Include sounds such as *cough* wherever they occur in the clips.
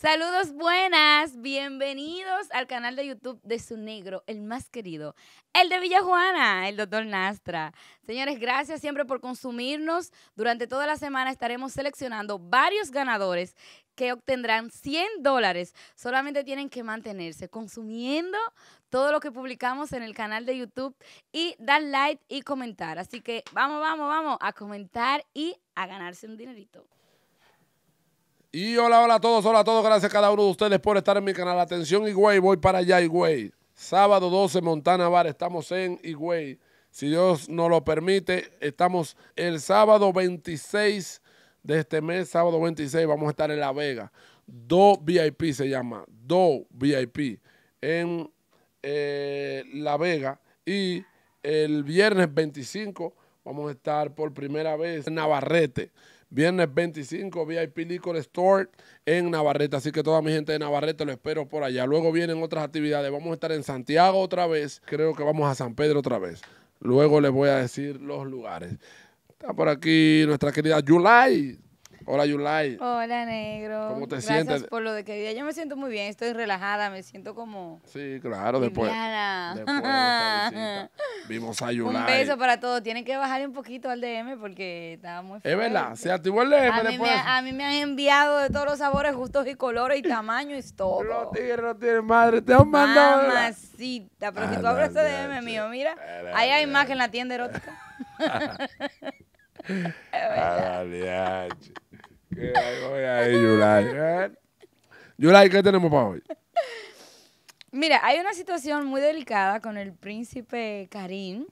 Saludos buenas, bienvenidos al canal de YouTube de su negro, el más querido, el de Villa Juana, el doctor Nastra. Señores, gracias siempre por consumirnos. Durante toda la semana estaremos seleccionando varios ganadores que obtendrán 100 dólares. Solamente tienen que mantenerse consumiendo todo lo que publicamos en el canal de YouTube y dar like y comentar. Así que vamos, vamos, vamos a comentar y a ganarse un dinerito. Y hola, hola a todos, hola a todos. Gracias a cada uno de ustedes por estar en mi canal. Atención, Higüey, voy para allá, Higüey. Sábado 12, Montana Bar, estamos en Higüey. Si Dios nos lo permite, estamos el sábado 26 de este mes, sábado 26, vamos a estar en La Vega. Do VIP se llama, Do VIP, en eh, La Vega. Y el viernes 25 vamos a estar por primera vez en Navarrete. Viernes 25, VIP Liquor Store en Navarrete. Así que toda mi gente de Navarrete lo espero por allá. Luego vienen otras actividades. Vamos a estar en Santiago otra vez. Creo que vamos a San Pedro otra vez. Luego les voy a decir los lugares. Está por aquí nuestra querida July. Hola, Yulay. Hola, negro. ¿Cómo te sientes? Gracias por lo de querida. Yo me siento muy bien, estoy relajada, me siento como. Sí, claro, después. Después de Vimos a Yulai. *laughs* Un beso para todos. Tienen que bajarle un poquito al DM porque está muy Es verdad, se activó el DM después. a mí me han enviado de todos los sabores, gustos y colores y tamaño y todo. No tigres no tiene madre, te han mandado. Mamacita, pero si ah, tú abres el DM mío, mira, eh, ahí hay más que en la tienda erótica. *laughs* *laughs* Ah, ¿qué tenemos para hoy? Mira, hay una situación muy delicada con el príncipe Karim,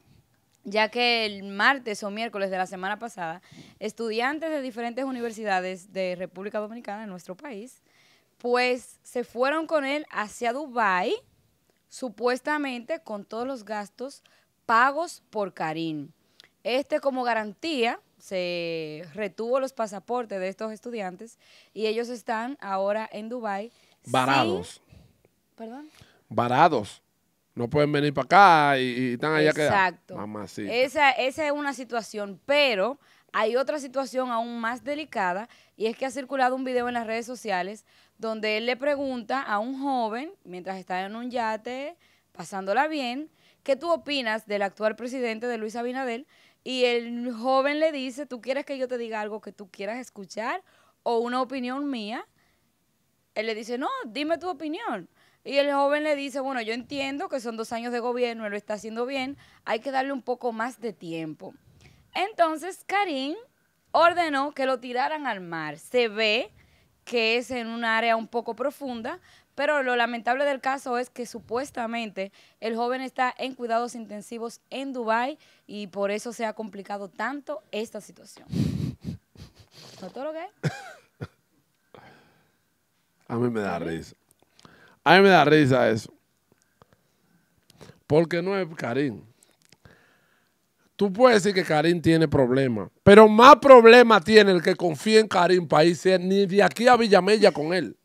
ya que el martes o miércoles de la semana pasada, estudiantes de diferentes universidades de República Dominicana, en nuestro país, pues se fueron con él hacia Dubái, supuestamente con todos los gastos pagos por Karim. Este como garantía se retuvo los pasaportes de estos estudiantes y ellos están ahora en Dubai varados. Perdón. Varados. No pueden venir para acá y, están allá Exacto. Esa, esa es una situación, pero hay otra situación aún más delicada y es que ha circulado un video en las redes sociales donde él le pregunta a un joven, mientras está en un yate, pasándola bien, ¿qué tú opinas del actual presidente de Luis Abinadel? Y el joven le dice, ¿tú quieres que yo te diga algo que tú quieras escuchar o una opinión mía? Él le dice, no, dime tu opinión. Y el joven le dice, bueno, yo entiendo que son dos años de gobierno, él lo está haciendo bien, hay que darle un poco más de tiempo. Entonces Karim ordenó que lo tiraran al mar. Se ve que es en un área un poco profunda, pero lo lamentable del caso es que supuestamente el joven está en cuidados intensivos en Dubái y por eso se ha complicado tanto esta situación. Doctor *laughs* todo lo que A mí me da risa. A mí me da risa eso. Porque no es Karim. Tú puedes decir que Karim tiene problemas, pero más problemas tiene el que confía en Karim para irse ni de aquí a Villamella con él.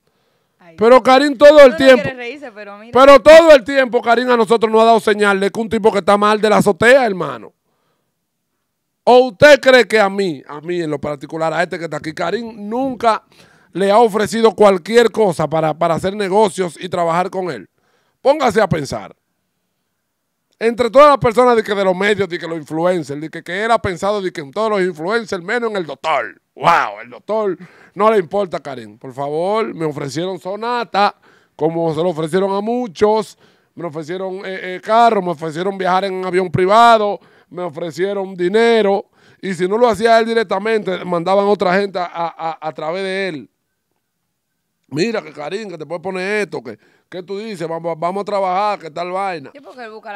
Pero Karim todo el tiempo. pero, todo el tiempo Karim a nosotros no ha dado señal de que un tipo que está mal de la azotea, hermano. ¿O usted cree que a mí, a mí en lo particular, a este que está aquí, Karim nunca le ha ofrecido cualquier cosa para, hacer negocios y trabajar con él? Póngase a pensar. Entre todas las personas de que de los medios, de que los influencers, de que, que era pensado de que en todos los influencers, menos en el doctor. ¡Wow! El doctor no le importa, Karen. Por favor, me ofrecieron sonata, como se lo ofrecieron a muchos. Me ofrecieron eh, eh, carro, me ofrecieron viajar en un avión privado, me ofrecieron dinero. Y si no lo hacía él directamente, mandaban otra gente a, través de él. Mira que Karim, que te puede poner esto, que, que tú dices, vamos, a trabajar, que tal vaina.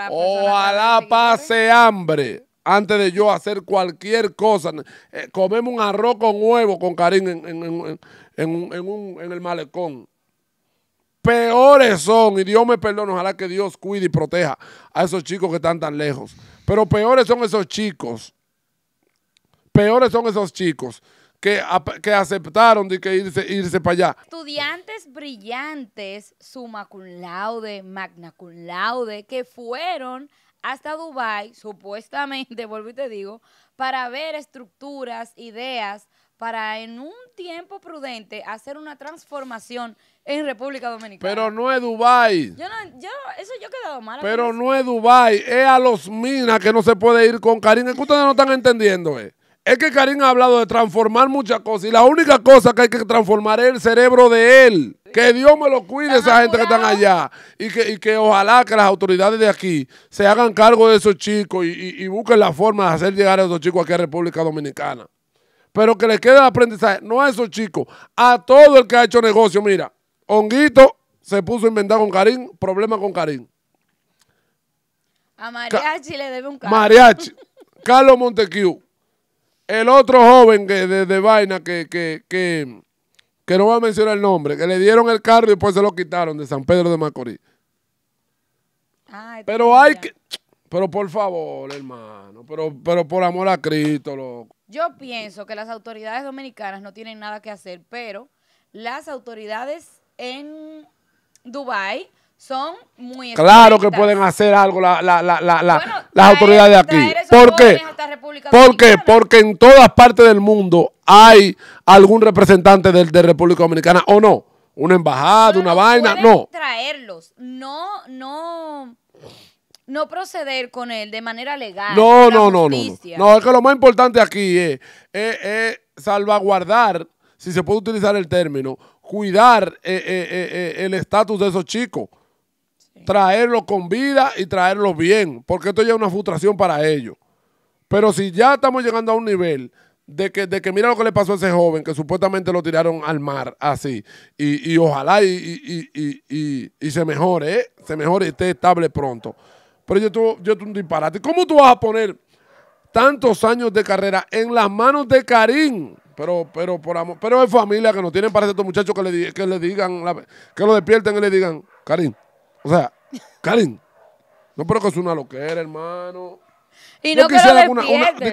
Ojalá pase hambre antes de yo hacer cualquier cosa. Eh, comemos un arroz con huevo con Karim en, un, en el malecón. Peores son, y Dios me perdone, ojalá que Dios cuide y proteja a esos chicos que están tan lejos. Pero peores son esos chicos. Peores son esos chicos que, aceptaron de que irse, irse para allá. Estudiantes brillantes, summa cum laude, magna cum laude, que fueron hasta Dubai, supuestamente, *laughs* vuelvo y te digo, para ver estructuras, ideas, para en un tiempo prudente hacer una transformación en República Dominicana. Pero no es Dubai. Yo eso yo he quedado mal. Pero no es Dubai, es a los minas que no se puede ir con Karim. Es que ustedes no están entendiendo, eh. Es que Karim ha hablado de transformar muchas cosas y la única cosa que hay que transformar es el cerebro de él. Que Dios me lo cuide esa gente que están allá. Y que, ojalá que las autoridades de aquí se hagan cargo de esos chicos y, busquen la forma de hacer llegar a esos chicos aquí a República Dominicana. Pero que les quede el aprendizaje, no a esos chicos, a todo el que ha hecho negocio. Mira, Honguito se puso a inventar con Karim, problema con Karim. A Mariachi le debe un carro. Mariachi. *laughs* Carlos Montequiu. El otro joven de, vaina que, que que no va a mencionar el nombre, que le dieron el carro y después se lo quitaron de San Pedro de Macorís. pero hay que... Pero por favor, hermano, pero, pero por amor a Cristo, loco. Yo pienso que las autoridades dominicanas no tienen nada que hacer, pero las autoridades en Dubái son muy Claro que pueden hacer algo la, la, la, las autoridades de aquí. ¿Por qué? Porque en todas partes del mundo hay algún representante de, de República Dominicana o no. Una embajada, una vaina, no. Traerlos, no, no. No proceder con él de manera legal. No, no, no, no, no. es que lo más importante aquí es, salvaguardar, si se puede utilizar el término, cuidar eh, eh, eh, eh el estatus de esos chicos traerlo con vida y traerlo bien, porque esto ya es una frustración para ellos. Pero si ya estamos llegando a un nivel de que, de que mira lo que le pasó a ese joven, que supuestamente lo tiraron al mar así, y, ojalá y, se mejore, ¿eh? se mejore y esté estable pronto. Pero yo estoy yo un disparate. ¿Cómo tú vas a poner tantos años de carrera en las manos de Karim? Pero, pero, por amor, pero es familia que no tienen para estos muchachos que le, que le digan, que lo despierten y le digan, Karim, o sea, Karim, no creo que es una loquera, hermano. Y no yo quisiera que una,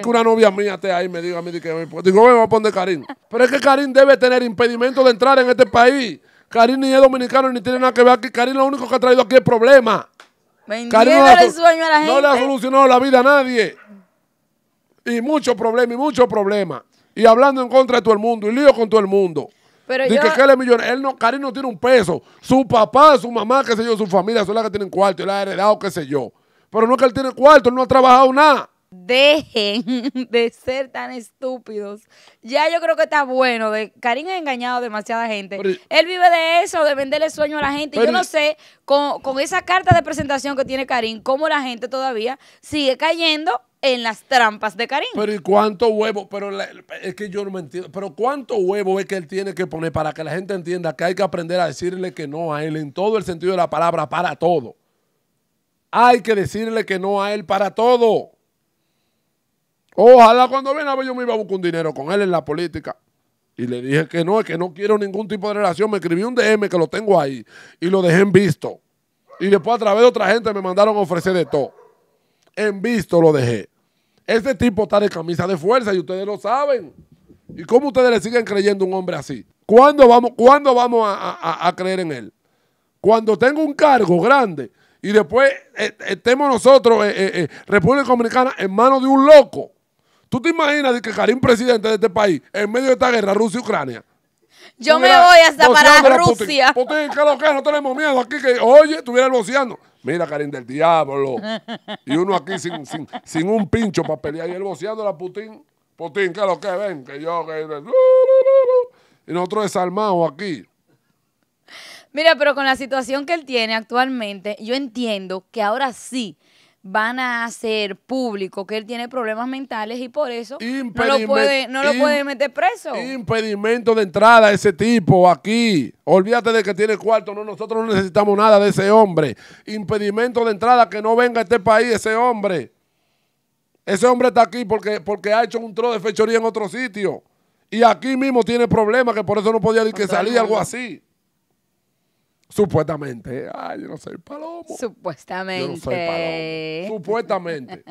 una, novia mía esté ahí y me diga a mí que me, digo, voy a poner Karim. Pero es que Karim debe tener impedimento de entrar en este país. Karim ni es dominicano ni tiene nada que ver aquí. Karim lo único que ha traído aquí es problema. Karim no, no le ha solucionado la vida a nadie. Y mucho problema, y mucho problema. Y hablando en contra de todo el mundo, y lío con todo el mundo. Dice que, él es millonario. Él no, Karim no tiene un peso. Su papá, su mamá, qué sé yo, su familia son las que tienen cuarto. Él ha heredado, qué sé yo. Pero no es que él tiene cuarto, él no ha trabajado nada. Dejen *laughs* de ser tan estúpidos. Ya yo creo que está bueno. De, Karim ha engañado a demasiada gente. él vive de eso, de venderle sueño a la gente. yo no sé, con, con esa carta de presentación que tiene Karim, cómo la gente todavía sigue cayendo en las trampas de cariño. Pero ¿y cuánto huevo? Pero es que yo no me entiendo. Pero ¿cuánto huevo es que él tiene que poner para que la gente entienda que hay que aprender a decirle que no a él en todo el sentido de la palabra, para todo? Hay que decirle que no a él para todo. Ojalá cuando venga pues, yo me iba a buscar un dinero con él en la política. Y le dije que no, es que no quiero ningún tipo de relación. Me escribí un DM que lo tengo ahí y lo dejé en visto. Y después a través de otra gente me mandaron a ofrecer de todo. En visto lo dejé. Ese tipo está de camisa de fuerza y ustedes lo saben. ¿Y cómo ustedes le siguen creyendo a un hombre así? ¿Cuándo vamos, cuándo vamos a, creer en él? Cuando tengo un cargo grande y después eh, estemos nosotros, eh, eh, República Dominicana, en manos de un loco. ¿Tú te imaginas de que Karim, presidente de este país, en medio de esta guerra Rusia-Ucrania? Yo me voy hasta para Rusia. Putin, que no tenemos miedo aquí, que oye, estuviera negociando. Mira, Karim del Diablo. Y uno aquí sin, un pincho para pelear. Y él voceando a Putin. Putin, ¿qué es lo que ven? Que yo, que. Y nosotros desarmados aquí. Mira, pero con la situación que él tiene actualmente, yo entiendo que ahora sí van a hacer público que él tiene problemas mentales y por eso no lo puede, meter preso. Impedimento de entrada ese tipo aquí. Olvídate de que tiene cuarto, no, nosotros no necesitamos nada de ese hombre. Impedimento de entrada que no venga a este país ese hombre. Ese hombre está aquí porque, porque ha hecho un tro de fechoría en otro sitio. Y aquí mismo tiene problemas que por eso no podía decir que salía algo así. Supuestamente. Ay, yo no soy palomo. Supuestamente. Yo no soy palomo. Supuestamente.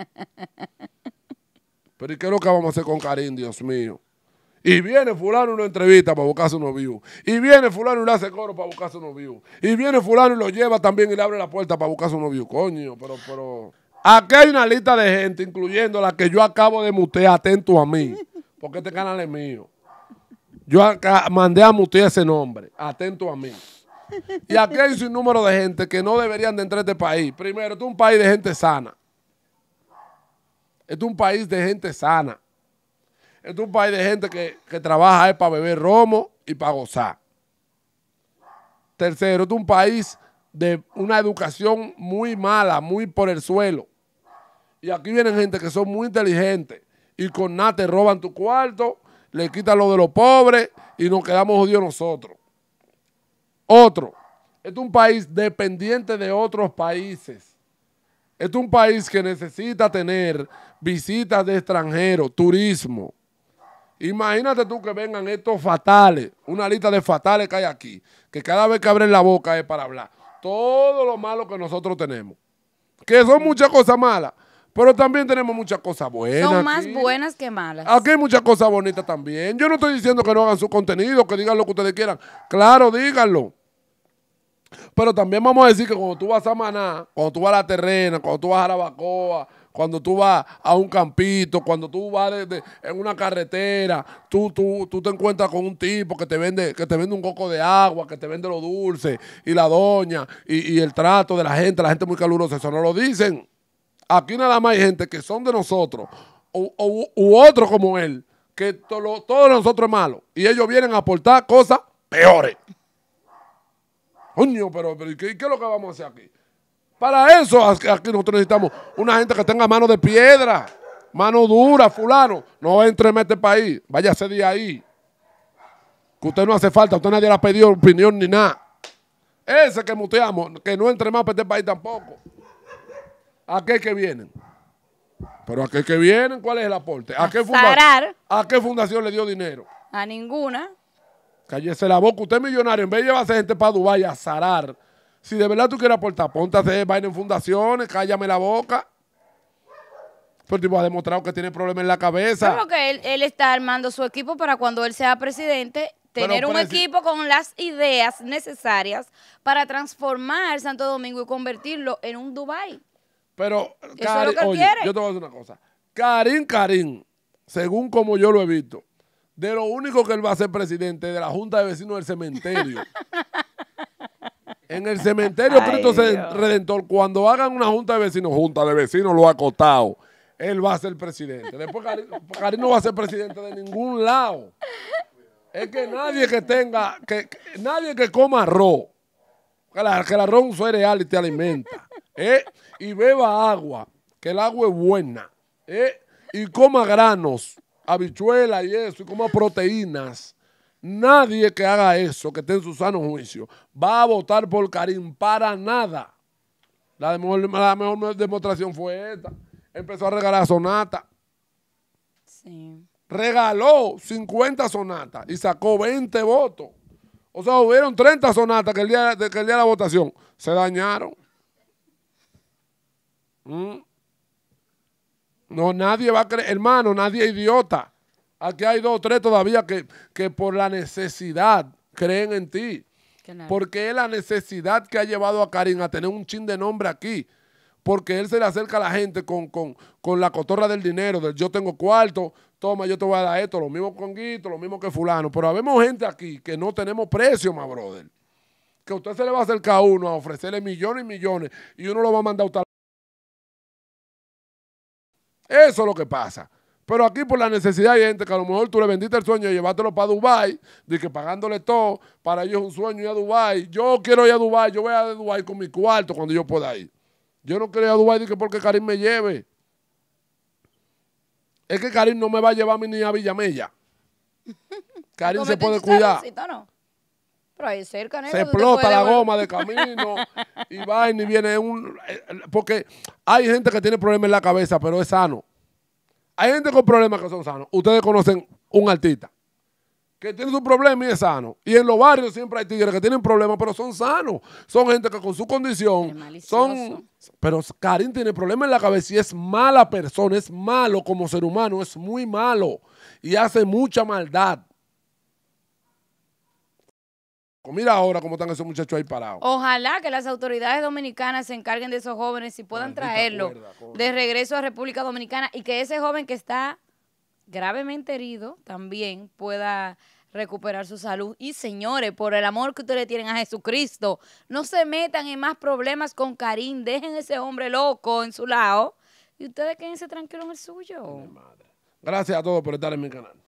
Pero ¿y qué es lo que vamos a hacer con Karim, Dios mío? Y viene fulano una entrevista para buscar su novio Y viene fulano y le hace coro para buscar su novio Y viene fulano y lo lleva también y le abre la puerta para buscar su novio Coño, pero, pero... Aquí hay una lista de gente, incluyendo la que yo acabo de mutear, atento a mí, porque este canal es mío. Yo mandé a mutear ese nombre, atento a mí. Y aquí hay un número de gente que no deberían de entrar a este país. Primero, es un país de gente sana. es un país de gente sana. es un país de gente que, trabaja para beber romo y para gozar. Tercero, es un país de una educación muy mala, muy por el suelo. Y aquí vienen gente que son muy inteligentes y con nada te roban tu cuarto, le quitan lo de los pobres y nos quedamos jodidos nosotros otro. es un país dependiente de otros países. es un país que necesita tener visitas de extranjeros, turismo. Imagínate tú que vengan estos fatales, una lista de fatales que hay aquí, que cada vez que abren la boca es para hablar. Todo lo malo que nosotros tenemos. Que son muchas cosas malas, pero también tenemos muchas cosas buenas. Son más buenas que malas. Aquí hay muchas cosas bonitas también. Yo no estoy diciendo que no hagan su contenido, que digan lo que ustedes quieran. Claro, díganlo. Pero también vamos a decir que cuando tú vas a Maná, cuando tú vas a la terrena, cuando tú vas a la Bacoa, cuando tú vas a un campito, cuando tú vas en una carretera, tú, tú, tú te encuentras con un tipo que te vende, que te vende un coco de agua, que te vende lo dulce, y la doña, y el trato de la gente, la gente muy calurosa, eso no lo dicen. Aquí nada más hay gente que son de nosotros u, otros como él, que todo, nosotros es malo. Y ellos vienen a aportar cosas peores. Coño, pero, pero ¿qué, ¿qué, es lo que vamos a hacer aquí? Para eso aquí nosotros necesitamos una gente que tenga mano de piedra, mano dura, fulano. No entre en este país, váyase de ahí. Que usted no hace falta, usted nadie le ha pedido opinión ni nada. Ese que muteamos, que no entre más para este país tampoco. ¿A qué que vienen. Pero ¿a aquel que vienen, ¿cuál es el aporte? ¿A, qué, fundación, ¿A qué fundación le dio dinero? A ninguna. Cállese la boca. Usted es millonario. En vez de llevarse gente para Dubái a zarar. Si de verdad tú quieres aportar, ponte a en fundaciones, cállame la boca. Pero tú ha demostrado que tiene problemas en la cabeza. creo que él, él está armando su equipo para cuando él sea presidente tener un equipo con las ideas necesarias para transformar Santo Domingo y convertirlo en un Dubai. Pero, Karin, oye, yo te voy a decir una cosa. Karim, Karim, según como yo lo he visto, de lo único que él va a ser presidente de la Junta de Vecinos del Cementerio. en el cementerio Cristo Redentor, cuando hagan una junta de vecinos, junta de vecinos lo ha acotado, él va a ser presidente. Después Karim no va a ser presidente de ningún lado. Es que nadie que tenga, que, nadie que coma arroz, que, que el arroz es un cereal y te alimenta. Eh, y beba agua, que el agua es buena, eh, Y coma granos, habichuela y eso, y coma proteínas. Nadie que haga eso, que esté en su sano juicio, va a votar por Karim para nada. La mejor, demostración fue esta. Empezó a regalar sonatas Regaló 50 sonatas y sacó 20 votos. O sea, hubieron 30 sonatas que el día, que el día de la votación se dañaron. Mm. No, nadie va a creer, hermano, nadie es idiota. Aquí hay dos o tres todavía que, por la necesidad creen en ti. Porque es la necesidad que ha llevado a Karim a tener un chin de nombre aquí. Porque él se le acerca a la gente con, la cotorra del dinero, yo tengo cuarto, toma, yo te voy a dar esto, lo mismo con Guito, lo mismo que fulano. Pero habemos gente aquí que no tenemos precio, ma brother. Que usted se le va a acercar a uno a ofrecerle millones y millones y uno lo va a mandar a usted. Eso es lo que pasa. Pero aquí por la necesidad hay gente que a lo mejor tú le vendiste el sueño y llevártelo para Dubai, de que pagándole todo, para ellos es un sueño ir a Dubai. Yo quiero ir a Dubai, yo voy a Dubai con mi cuarto cuando yo pueda ir. Yo no quiero ir a Dubai que porque Karim me lleve. Es que Karim no me va a llevar a mi ni a Villamella. *laughs* Karim se puede cuidar. Se explota la goma de camino y *laughs* va y viene un... Porque hay gente que tiene problemas en la cabeza, pero es sano. Hay gente con problemas que son sanos. Ustedes conocen un artista que tiene su problema y es sano. Y en los barrios siempre hay tigres que tienen problemas, pero son sanos. Son gente que con su condición son... Pero Karim tiene problemas en la cabeza y es mala persona, es malo como ser humano, es muy malo y hace mucha maldad. Pues mira ahora cómo están esos muchachos ahí parados. Ojalá que las autoridades dominicanas se encarguen de esos jóvenes y puedan traerlos de regreso a República Dominicana y que ese joven que está gravemente herido también pueda recuperar su salud. Y señores, por el amor que ustedes tienen a Jesucristo, no se metan en más problemas con Karim. Dejen ese hombre loco en su lado y ustedes quédense tranquilos en el suyo. Gracias a todos por estar en mi canal.